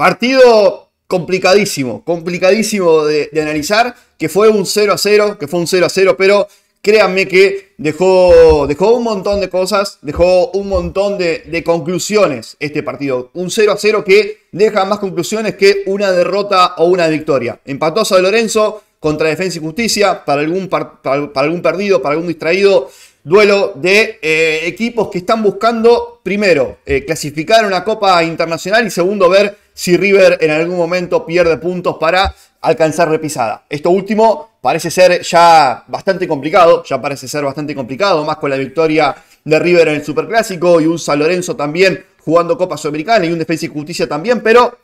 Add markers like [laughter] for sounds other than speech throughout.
Partido complicadísimo, complicadísimo de, analizar, que fue un 0 a 0, que fue un 0 a 0, pero créanme que dejó, dejó un montón de cosas, dejó un montón de, conclusiones este partido. Un 0 a 0 que deja más conclusiones que una derrota o una victoria. Empatoso de Lorenzo contra Defensa y Justicia, para algún, para, algún perdido, para algún distraído, duelo de eh, equipos que están buscando, primero, eh, clasificar una Copa Internacional y segundo, ver si River en algún momento pierde puntos para alcanzar repisada. Esto último parece ser ya bastante complicado, ya parece ser bastante complicado, más con la victoria de River en el Superclásico y un San Lorenzo también jugando Copa Sudamericana y un Defensa y Justicia también, pero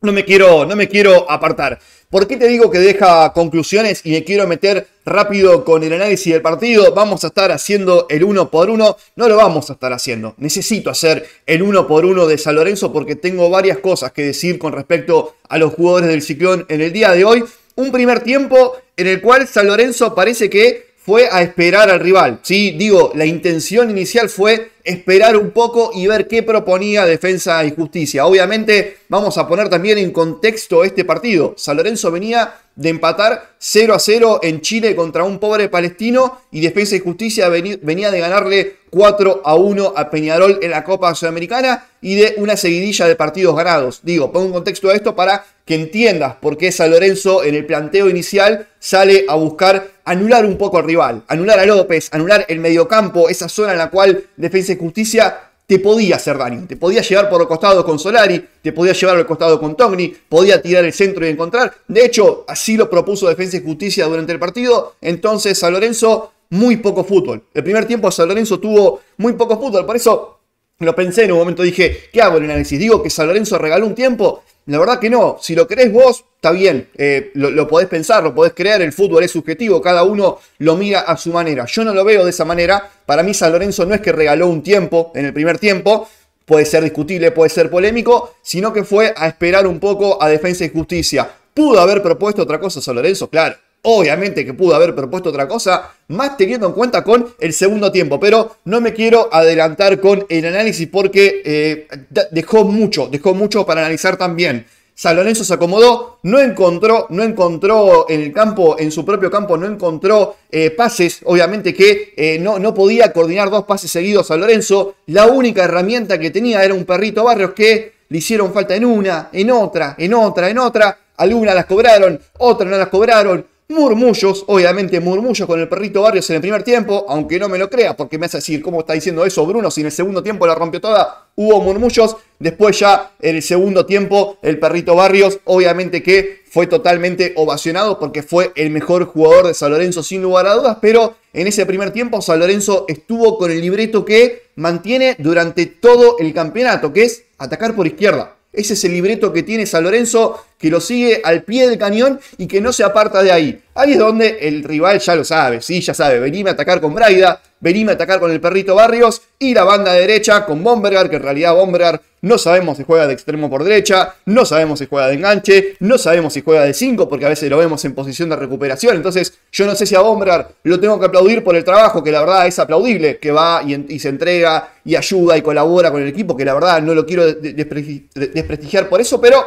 no me quiero, no me quiero apartar. ¿Por qué te digo que deja conclusiones y me quiero meter rápido con el análisis del partido? Vamos a estar haciendo el uno por uno. No lo vamos a estar haciendo. Necesito hacer el uno por uno de San Lorenzo porque tengo varias cosas que decir con respecto a los jugadores del ciclón en el día de hoy. Un primer tiempo en el cual San Lorenzo parece que fue a esperar al rival. Sí, digo, la intención inicial fue esperar un poco y ver qué proponía Defensa y Justicia. Obviamente, vamos a poner también en contexto este partido. San Lorenzo venía de empatar 0 a 0 en Chile contra un pobre palestino y Defensa y Justicia venía de ganarle 4 a 1 a Peñarol en la Copa Sudamericana y de una seguidilla de partidos ganados. Digo, pongo en contexto a esto para que entiendas por qué San Lorenzo en el planteo inicial sale a buscar anular un poco al rival, anular a López, anular el mediocampo, esa zona en la cual Defensa y Justicia te podía hacer daño, te podía llevar por el costado con Solari, te podía llevar al costado con Togni, podía tirar el centro y encontrar. De hecho, así lo propuso Defensa y Justicia durante el partido. Entonces, San Lorenzo, muy poco fútbol. El primer tiempo San Lorenzo tuvo muy poco fútbol, por eso lo pensé en un momento, dije, ¿qué hago en el análisis? ¿Digo que San Lorenzo regaló un tiempo? La verdad que no. Si lo crees vos, está bien. Eh, lo, podés pensar, lo podés creer. El fútbol es subjetivo. Cada uno lo mira a su manera. Yo no lo veo de esa manera. Para mí, San Lorenzo no es que regaló un tiempo en el primer tiempo. Puede ser discutible, puede ser polémico. Sino que fue a esperar un poco a Defensa y Justicia. ¿Pudo haber propuesto otra cosa San Lorenzo? Claro. Obviamente que pudo haber propuesto otra cosa, más teniendo en cuenta con el segundo tiempo, pero no me quiero adelantar con el análisis porque eh, dejó mucho, dejó mucho para analizar también. San Lorenzo se acomodó, no encontró, no encontró en el campo, en su propio campo, no encontró eh, pases. Obviamente que eh, no, no, podía coordinar dos pases seguidos San Lorenzo. La única herramienta que tenía era un perrito Barrios que le hicieron falta en una, en otra, en otra, en otra. Algunas las cobraron, otras no las cobraron. Murmullos, obviamente murmullos con el perrito Barrios en el primer tiempo, aunque no me lo crea porque me hace decir cómo está diciendo eso Bruno si en el segundo tiempo la rompió toda, hubo murmullos, después ya en el segundo tiempo el perrito Barrios obviamente que fue totalmente ovacionado porque fue el mejor jugador de San Lorenzo sin lugar a dudas, pero en ese primer tiempo San Lorenzo estuvo con el libreto que mantiene durante todo el campeonato, que es atacar por izquierda. Ese es el libreto que tiene San Lorenzo, que lo sigue al pie del cañón y que no se aparta de ahí. Ahí es donde el rival ya lo sabe, sí, ya sabe, venime a atacar con Braida, venime a atacar con el perrito Barrios y la banda derecha con Bombergar, que en realidad Bombergar no sabemos si juega de extremo por derecha, no sabemos si juega de enganche, no sabemos si juega de 5 porque a veces lo vemos en posición de recuperación, entonces yo no sé si a Bombergar lo tengo que aplaudir por el trabajo, que la verdad es aplaudible, que va y, y se entrega y ayuda y colabora con el equipo, que la verdad no lo quiero desprestigiar por eso, pero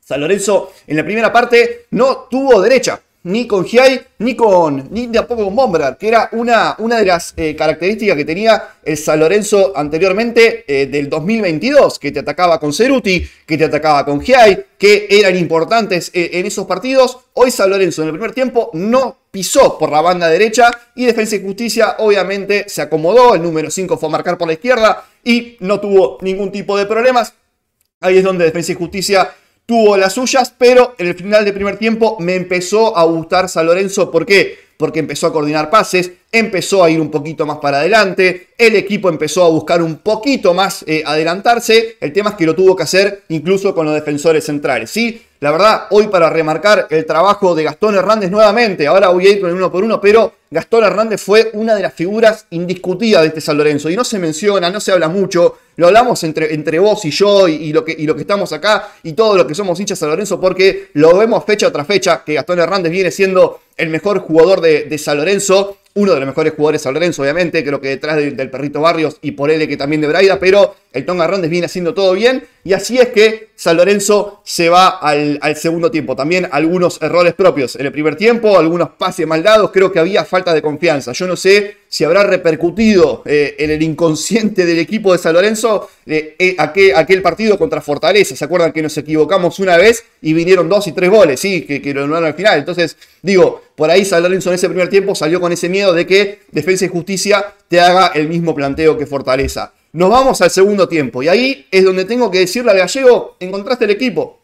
San Lorenzo en la primera parte no tuvo derecha ni con Giai, ni con ni tampoco con que era una, una de las eh, características que tenía el San Lorenzo anteriormente eh, del 2022, que te atacaba con Ceruti, que te atacaba con Giai, que eran importantes eh, en esos partidos. Hoy San Lorenzo en el primer tiempo no pisó por la banda derecha y Defensa y Justicia obviamente se acomodó, el número 5 fue a marcar por la izquierda y no tuvo ningún tipo de problemas. Ahí es donde Defensa y Justicia tuvo las suyas, pero en el final de primer tiempo me empezó a gustar San Lorenzo. ¿Por qué? porque empezó a coordinar pases, empezó a ir un poquito más para adelante, el equipo empezó a buscar un poquito más eh, adelantarse, el tema es que lo tuvo que hacer incluso con los defensores centrales, ¿sí? La verdad, hoy para remarcar el trabajo de Gastón Hernández nuevamente, ahora voy a ir con el uno por uno, pero Gastón Hernández fue una de las figuras indiscutidas de este San Lorenzo y no se menciona, no se habla mucho, lo hablamos entre, entre vos y yo y, lo que, y lo que estamos acá y todo lo que somos hinchas San Lorenzo porque lo vemos fecha tras fecha que Gastón Hernández viene siendo el mejor jugador de, San Lorenzo uno de los mejores jugadores San Lorenzo, obviamente, creo que detrás del perrito Barrios y por él que también de Braida, pero el Tonga Rondes viene haciendo todo bien y así es que San Lorenzo se va al, segundo tiempo. También algunos errores propios en el primer tiempo, algunos pases mal dados, creo que había falta de confianza. Yo no sé si habrá repercutido eh, en el inconsciente del equipo de San Lorenzo eh, eh, aquel, partido contra Fortaleza. ¿Se acuerdan que nos equivocamos una vez y vinieron dos y tres goles? Sí, que, que lo anularon al final. Entonces, digo, por ahí San Lorenzo en ese primer tiempo salió con ese miedo de que Defensa y Justicia te haga el mismo planteo que Fortaleza. Nos vamos al segundo tiempo y ahí es donde tengo que decirle al gallego, encontraste el equipo.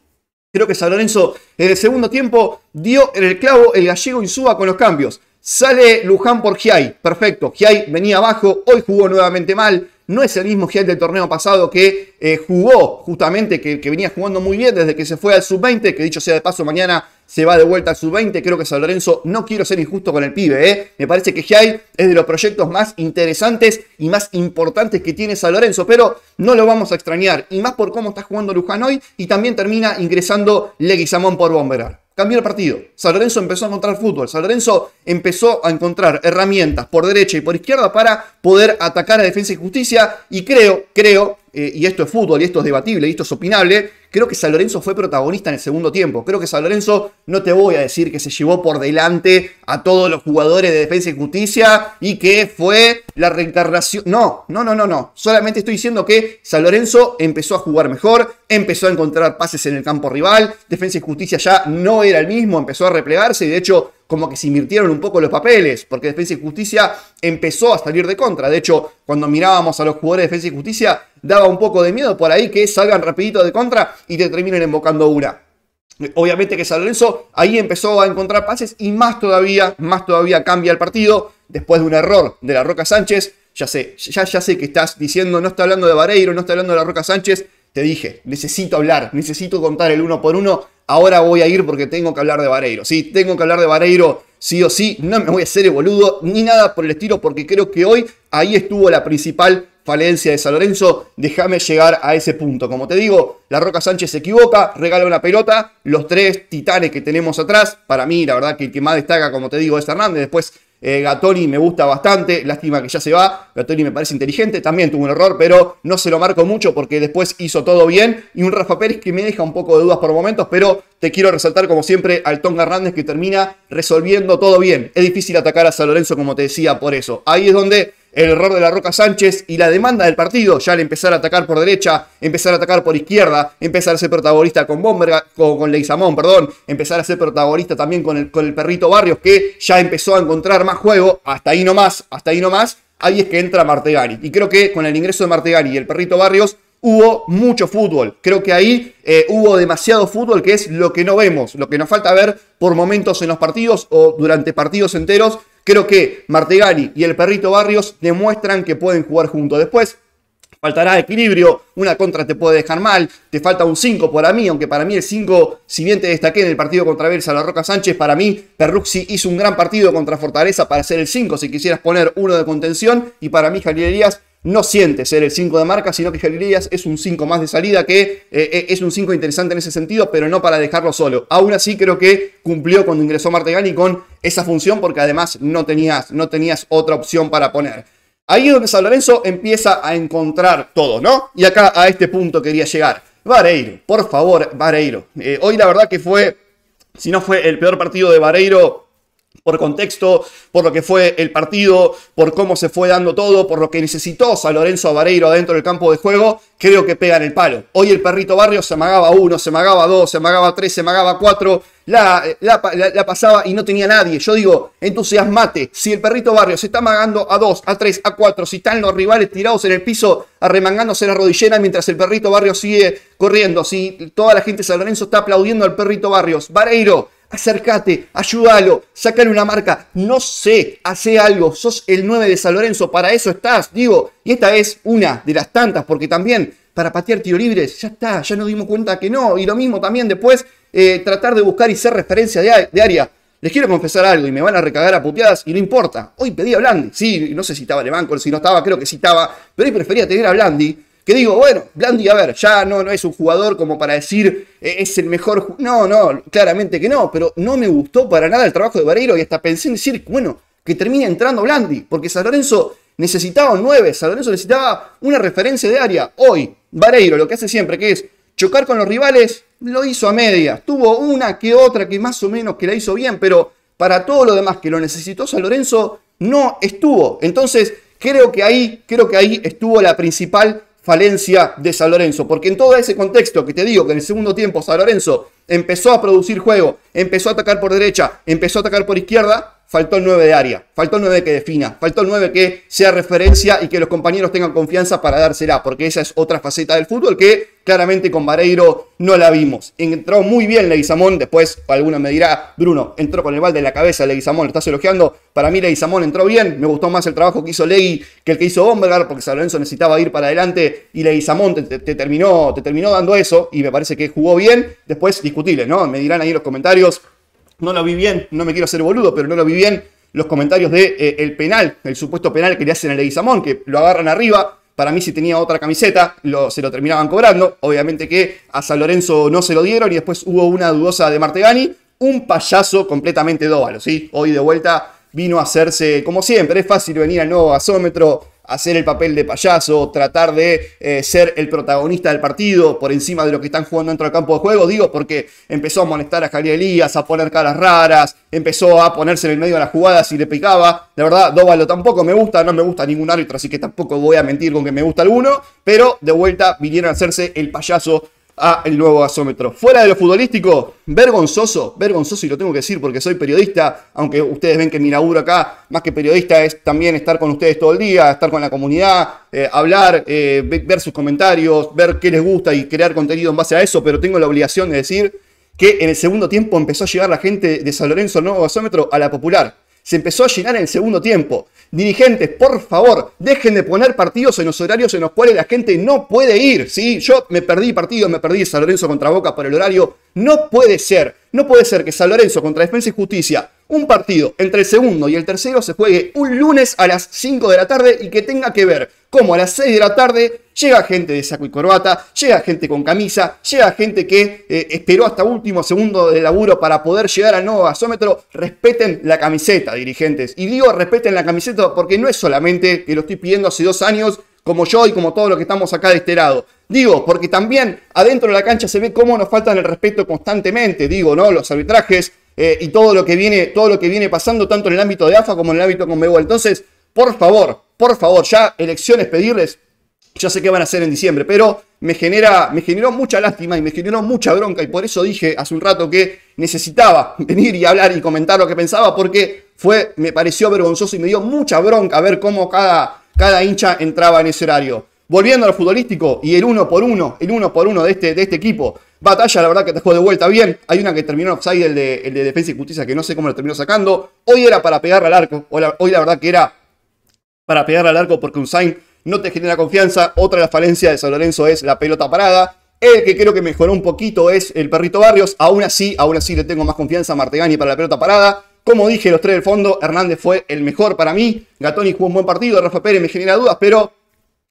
Creo que San Lorenzo en el segundo tiempo dio en el clavo el gallego y suba con los cambios. Sale Luján por Giai, perfecto. Giai venía abajo, hoy jugó nuevamente mal. No es el mismo Giai del torneo pasado que eh, jugó, justamente, que, que venía jugando muy bien desde que se fue al sub-20, que dicho sea de paso, mañana se va de vuelta al sub-20. Creo que San Lorenzo, no quiero ser injusto con el pibe, ¿eh? me parece que Giai es de los proyectos más interesantes y más importantes que tiene San Lorenzo, pero no lo vamos a extrañar. Y más por cómo está jugando Luján hoy y también termina ingresando Leguizamón por Bomberar cambió el partido. San Lorenzo empezó a encontrar fútbol. San Lorenzo empezó a encontrar herramientas por derecha y por izquierda para poder atacar a Defensa y Justicia. Y creo, creo eh, y esto es fútbol, y esto es debatible, y esto es opinable, creo que San Lorenzo fue protagonista en el segundo tiempo. Creo que San Lorenzo, no te voy a decir que se llevó por delante a todos los jugadores de Defensa y Justicia y que fue la reencarnación. No, no, no, no, no. Solamente estoy diciendo que San Lorenzo empezó a jugar mejor, empezó a encontrar pases en el campo rival, Defensa y Justicia ya no era el mismo, empezó a replegarse y de hecho como que se invirtieron un poco los papeles, porque Defensa y Justicia empezó a salir de contra. De hecho, cuando mirábamos a los jugadores de Defensa y Justicia, daba un poco de miedo por ahí que salgan rapidito de contra y te terminen invocando una. Obviamente que San Lorenzo ahí empezó a encontrar pases y más todavía, más todavía cambia el partido después de un error de la Roca Sánchez. Ya sé, ya, ya sé que estás diciendo, no está hablando de Vareiro, no está hablando de la Roca Sánchez. Te dije, necesito hablar, necesito contar el uno por uno ahora voy a ir porque tengo que hablar de Vareiro. Sí, tengo que hablar de Vareiro, sí o sí, no me voy a hacer el boludo ni nada por el estilo, porque creo que hoy ahí estuvo la principal falencia de San Lorenzo. Déjame llegar a ese punto. Como te digo, la Roca Sánchez se equivoca, regala una pelota. Los tres titanes que tenemos atrás, para mí, la verdad que el que más destaca, como te digo, es Hernández. Después eh, me gusta bastante, lástima que ya se va. Gatoni me parece inteligente, también tuvo un error, pero no se lo marco mucho porque después hizo todo bien. Y un Rafa Pérez que me deja un poco de dudas por momentos, pero te quiero resaltar, como siempre, al Tonga Hernández que termina resolviendo todo bien. Es difícil atacar a San Lorenzo, como te decía, por eso. Ahí es donde el error de la Roca Sánchez y la demanda del partido, ya al empezar a atacar por derecha, empezar a atacar por izquierda, empezar a ser protagonista con Bomberga, con, ley Leizamón, perdón, empezar a ser protagonista también con el, con el perrito Barrios, que ya empezó a encontrar más juego, hasta ahí nomás, hasta ahí nomás, ahí es que entra Martegani. Y creo que con el ingreso de Martegani y el perrito Barrios, hubo mucho fútbol. Creo que ahí eh, hubo demasiado fútbol, que es lo que no vemos, lo que nos falta ver por momentos en los partidos o durante partidos enteros Creo que Martegani y el perrito Barrios demuestran que pueden jugar juntos. Después, faltará equilibrio, una contra te puede dejar mal, te falta un 5 para mí, aunque para mí el 5, si bien te destaqué en el partido contra Belsa La Roca Sánchez, para mí Perruxi hizo un gran partido contra Fortaleza para ser el 5 si quisieras poner uno de contención y para mí Javier Elías no siente ser el 5 de marca, sino que Gerirías es un 5 más de salida, que eh, eh, es un 5 interesante en ese sentido, pero no para dejarlo solo. Aún así creo que cumplió cuando ingresó Martegani con esa función, porque además no tenías, no tenías otra opción para poner. Ahí es donde San Lorenzo empieza a encontrar todo, ¿no? Y acá a este punto quería llegar. Vareiro, por favor, Vareiro. Eh, hoy la verdad que fue, si no fue el peor partido de Vareiro, por contexto, por lo que fue el partido, por cómo se fue dando todo, por lo que necesitó San Lorenzo Vareiro dentro del campo de juego, creo que pega en el palo. Hoy el perrito Barrio se amagaba uno, se amagaba dos, se amagaba tres, se amagaba cuatro, la, pasaba y no tenía nadie. Yo digo, entusiasmate, si el perrito Barrio se está amagando a dos, a tres, a cuatro, si están los rivales tirados en el piso, arremangándose la rodillera mientras el perrito Barrio sigue corriendo, si toda la gente de San Lorenzo está aplaudiendo al perrito Barrios, Vareiro acércate, ayúdalo, sacale una marca, no sé, hace algo, sos el 9 de San Lorenzo, para eso estás, digo, y esta es una de las tantas, porque también para patear tiro libre, ya está, ya nos dimos cuenta que no, y lo mismo también después, eh, tratar de buscar y ser referencia de, área. Les quiero confesar algo y me van a recagar a puteadas y no importa. Hoy pedí a Blandi. Sí, no sé si estaba en el banco, si no estaba, creo que sí estaba. Pero hoy prefería tener a Blandi que digo, bueno, Blandi, a ver, ya no, es un jugador como para decir eh, es el mejor. No, no, claramente que no, pero no me gustó para nada el trabajo de Vareiro y hasta pensé en decir, bueno, que termine entrando Blandi, porque San Lorenzo necesitaba nueve, San Lorenzo necesitaba una referencia de área. Hoy, Vareiro lo que hace siempre, que es chocar con los rivales, lo hizo a media. Tuvo una que otra que más o menos que la hizo bien, pero para todo lo demás que lo necesitó San Lorenzo, no estuvo. Entonces, creo que ahí, creo que ahí estuvo la principal falencia de San Lorenzo. Porque en todo ese contexto que te digo que en el segundo tiempo San Lorenzo empezó a producir juego, empezó a atacar por derecha, empezó a atacar por izquierda, faltó el 9 de área, faltó el 9 que defina, faltó el 9 que sea referencia y que los compañeros tengan confianza para dársela, porque esa es otra faceta del fútbol que claramente con Vareiro no la vimos. Entró muy bien Leguizamón, después alguna me dirá, Bruno, entró con el balde de la cabeza Leguizamón, lo estás elogiando, para mí Leguizamón entró bien, me gustó más el trabajo que hizo Legui que el que hizo Bombergar, porque San necesitaba ir para adelante y Leguizamón te, terminó, te terminó dando eso y me parece que jugó bien, después discutible, ¿no? Me dirán ahí en los comentarios no lo vi bien, no me quiero hacer boludo, pero no lo vi bien los comentarios de eh, el penal, el supuesto penal que le hacen a Leguizamón, que lo agarran arriba. Para mí, si tenía otra camiseta, lo, se lo terminaban cobrando. Obviamente que a San Lorenzo no se lo dieron y después hubo una dudosa de Martegani. Un payaso completamente dóbalo, ¿sí? Hoy de vuelta vino a hacerse, como siempre, es fácil venir al nuevo gasómetro hacer el papel de payaso, tratar de eh, ser el protagonista del partido por encima de lo que están jugando dentro del campo de juego. Digo porque empezó a molestar a Javier Elías, a poner caras raras, empezó a ponerse en el medio de las jugadas y le picaba. De verdad, Dóbalo tampoco me gusta, no me gusta ningún árbitro, así que tampoco voy a mentir con que me gusta alguno, pero de vuelta vinieron a hacerse el payaso a el nuevo gasómetro. Fuera de lo futbolístico, vergonzoso, vergonzoso, y lo tengo que decir porque soy periodista, aunque ustedes ven que mi laburo acá, más que periodista, es también estar con ustedes todo el día, estar con la comunidad, eh, hablar, eh, ver sus comentarios, ver qué les gusta y crear contenido en base a eso, pero tengo la obligación de decir que en el segundo tiempo empezó a llegar la gente de San Lorenzo al nuevo gasómetro a la popular. Se empezó a llenar en el segundo tiempo. Dirigentes, por favor, dejen de poner partidos en los horarios en los cuales la gente no puede ir. ¿sí? Yo me perdí partido, me perdí San Lorenzo contra Boca por el horario. No puede ser. No puede ser que San Lorenzo contra Defensa y Justicia un partido entre el segundo y el tercero se juegue un lunes a las 5 de la tarde y que tenga que ver cómo a las 6 de la tarde llega gente de saco y corbata, llega gente con camisa, llega gente que eh, esperó hasta último segundo de laburo para poder llegar al nuevo gasómetro. Respeten la camiseta, dirigentes. Y digo respeten la camiseta porque no es solamente que lo estoy pidiendo hace dos años, como yo y como todos los que estamos acá de este lado. Digo, porque también adentro de la cancha se ve cómo nos faltan el respeto constantemente. Digo, ¿no? Los arbitrajes, eh, y todo lo, que viene, todo lo que viene pasando tanto en el ámbito de AFA como en el ámbito con Mebol. Entonces, por favor, por favor, ya elecciones pedirles, ya sé qué van a hacer en diciembre, pero me, genera, me generó mucha lástima y me generó mucha bronca y por eso dije hace un rato que necesitaba [laughs] venir y hablar y comentar lo que pensaba porque fue, me pareció vergonzoso y me dio mucha bronca ver cómo cada, cada hincha entraba en ese horario. Volviendo al futbolístico y el uno por uno, el uno por uno de este, de este equipo. Batalla, la verdad que te atajó de vuelta bien. Hay una que terminó en offside, el de, Defensa y Justicia, que no sé cómo lo terminó sacando. Hoy era para pegar al arco. Hoy la, verdad que era para pegar al arco porque un sign no te genera confianza. Otra de las falencias de San Lorenzo es la pelota parada. El que creo que mejoró un poquito es el Perrito Barrios. Aún así, aún así le tengo más confianza a Martegani para la pelota parada. Como dije, los tres del fondo, Hernández fue el mejor para mí. Gatoni jugó un buen partido. Rafa Pérez me genera dudas, pero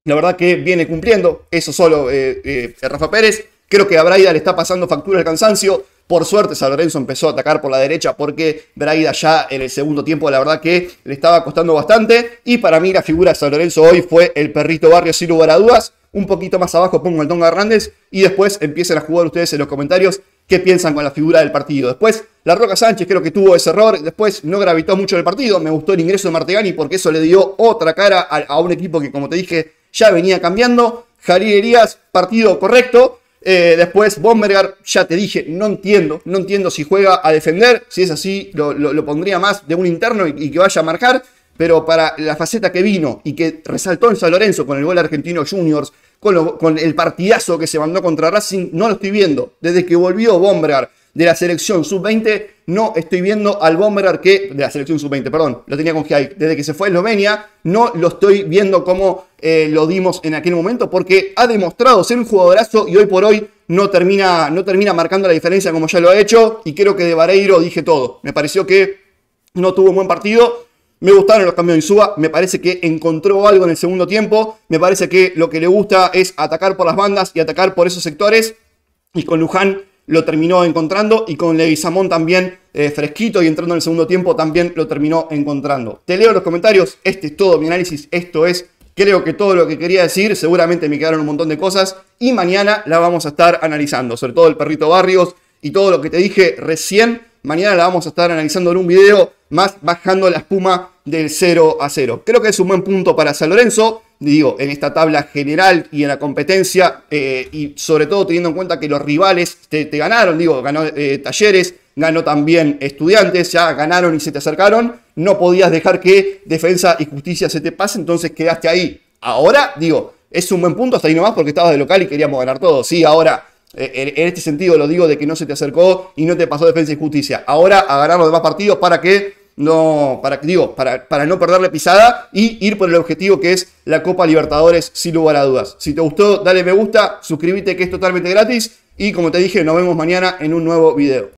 la verdad que viene cumpliendo. Eso solo eh, eh, Rafa Pérez. Creo que a Braida le está pasando factura el cansancio. Por suerte, San Lorenzo empezó a atacar por la derecha porque Braida ya en el segundo tiempo, la verdad que le estaba costando bastante. Y para mí, la figura de San Lorenzo hoy fue el perrito Barrio, sin lugar a dudas. Un poquito más abajo pongo el Don Hernández y después empiecen a jugar ustedes en los comentarios qué piensan con la figura del partido. Después, la Roca Sánchez creo que tuvo ese error. Después, no gravitó mucho el partido. Me gustó el ingreso de Martegani porque eso le dio otra cara a, un equipo que, como te dije, ya venía cambiando. jarierías Herías, partido correcto eh, después, Bombergar, ya te dije, no entiendo, no entiendo si juega a defender, si es así, lo, pondría más de un interno y, que vaya a marcar, pero para la faceta que vino y que resaltó en San Lorenzo con el gol argentino Juniors, con, con el partidazo que se mandó contra Racing, no lo estoy viendo. Desde que volvió Bombergar de la selección sub-20. No estoy viendo al Bomberer que, de la selección sub-20, perdón, lo tenía con jai Desde que se fue a Eslovenia, no lo estoy viendo como eh, lo dimos en aquel momento, porque ha demostrado ser un jugadorazo y hoy por hoy no termina, no termina marcando la diferencia como ya lo ha hecho. Y creo que de Vareiro dije todo. Me pareció que no tuvo un buen partido. Me gustaron los cambios de suba me parece que encontró algo en el segundo tiempo, me parece que lo que le gusta es atacar por las bandas y atacar por esos sectores. Y con Luján lo terminó encontrando y con Leguizamón también eh, fresquito y entrando en el segundo tiempo también lo terminó encontrando. Te leo los comentarios, este es todo mi análisis, esto es creo que todo lo que quería decir, seguramente me quedaron un montón de cosas y mañana la vamos a estar analizando, sobre todo el perrito Barrios y todo lo que te dije recién, mañana la vamos a estar analizando en un video más bajando la espuma del 0 a 0. Creo que es un buen punto para San Lorenzo digo, en esta tabla general y en la competencia, eh, y sobre todo teniendo en cuenta que los rivales te, ganaron, digo, ganó eh, Talleres, ganó también Estudiantes, ya ganaron y se te acercaron, no podías dejar que Defensa y Justicia se te pase, entonces quedaste ahí. Ahora, digo, es un buen punto hasta ahí nomás porque estabas de local y queríamos ganar todos sí, ahora... Eh, en este sentido lo digo de que no se te acercó y no te pasó defensa y justicia. Ahora a ganar los demás partidos para que no, para, digo, para, para no perderle pisada y ir por el objetivo que es la Copa Libertadores, sin lugar a dudas. Si te gustó, dale me gusta, suscríbete que es totalmente gratis y como te dije, nos vemos mañana en un nuevo video.